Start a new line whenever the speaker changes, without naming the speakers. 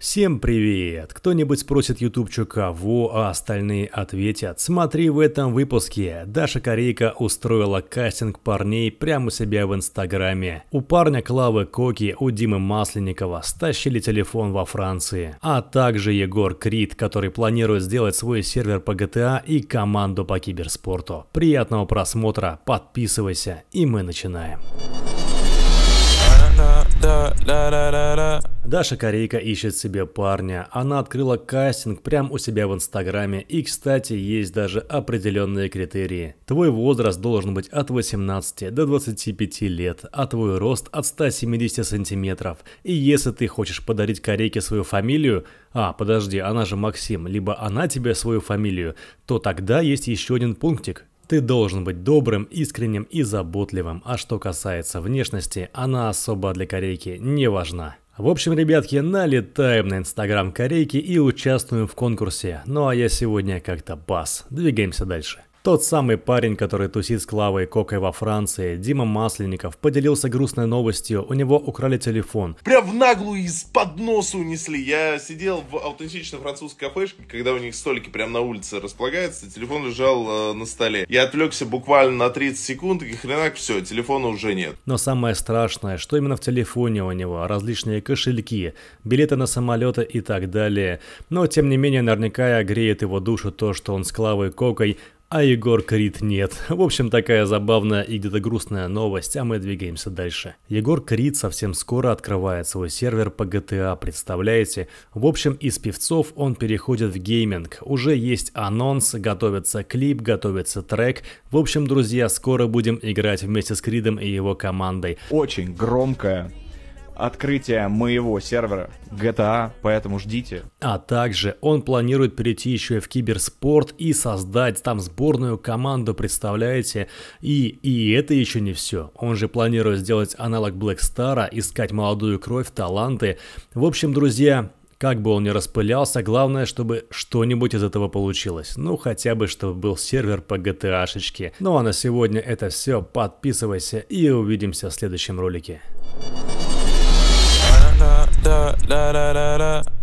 Всем привет! Кто-нибудь спросит ютубчика, кого, а остальные ответят. Смотри в этом выпуске. Даша Корейка устроила кастинг парней прямо у себя в инстаграме. У парня Клавы Коки, у Димы Масленникова стащили телефон во Франции. А также Егор Крид, который планирует сделать свой сервер по GTA а и команду по киберспорту. Приятного просмотра, подписывайся и мы начинаем. Даша Корейка ищет себе парня. Она открыла кастинг прямо у себя в Инстаграме. И, кстати, есть даже определенные критерии. Твой возраст должен быть от 18 до 25 лет, а твой рост от 170 сантиметров. И если ты хочешь подарить Корейке свою фамилию, а, подожди, она же Максим, либо она тебе свою фамилию, то тогда есть еще один пунктик. Ты должен быть добрым, искренним и заботливым, а что касается внешности, она особо для корейки не важна. В общем, ребятки, налетаем на инстаграм корейки и участвуем в конкурсе. Ну а я сегодня как-то бас. Двигаемся дальше. Тот самый парень, который тусит с Клавой Кокой во Франции, Дима Масленников, поделился грустной новостью. У него украли телефон. Прям в наглую из-под носа унесли. Я сидел в аутентичной французской кафешке, когда у них столики прямо на улице располагаются, телефон лежал э, на столе. Я отвлекся буквально на 30 секунд, и хренак, все, телефона уже нет. Но самое страшное, что именно в телефоне у него различные кошельки, билеты на самолеты и так далее. Но, тем не менее, наверняка огреет его душу то, что он с Клавой Кокой а Егор Крид нет. В общем, такая забавная и где-то грустная новость, а мы двигаемся дальше. Егор Крид совсем скоро открывает свой сервер по GTA, представляете? В общем, из певцов он переходит в гейминг. Уже есть анонс, готовится клип, готовится трек. В общем, друзья, скоро будем играть вместе с Кридом и его командой. Очень громкая Открытие моего сервера GTA, поэтому ждите. А также он планирует перейти еще и в киберспорт и создать там сборную команду, представляете? И, и это еще не все. Он же планирует сделать аналог Black Star, искать молодую кровь, таланты. В общем, друзья, как бы он ни распылялся, главное, чтобы что-нибудь из этого получилось. Ну, хотя бы, чтобы был сервер по GTA-шечке. Ну а на сегодня это все. Подписывайся и увидимся в следующем ролике. da da da da da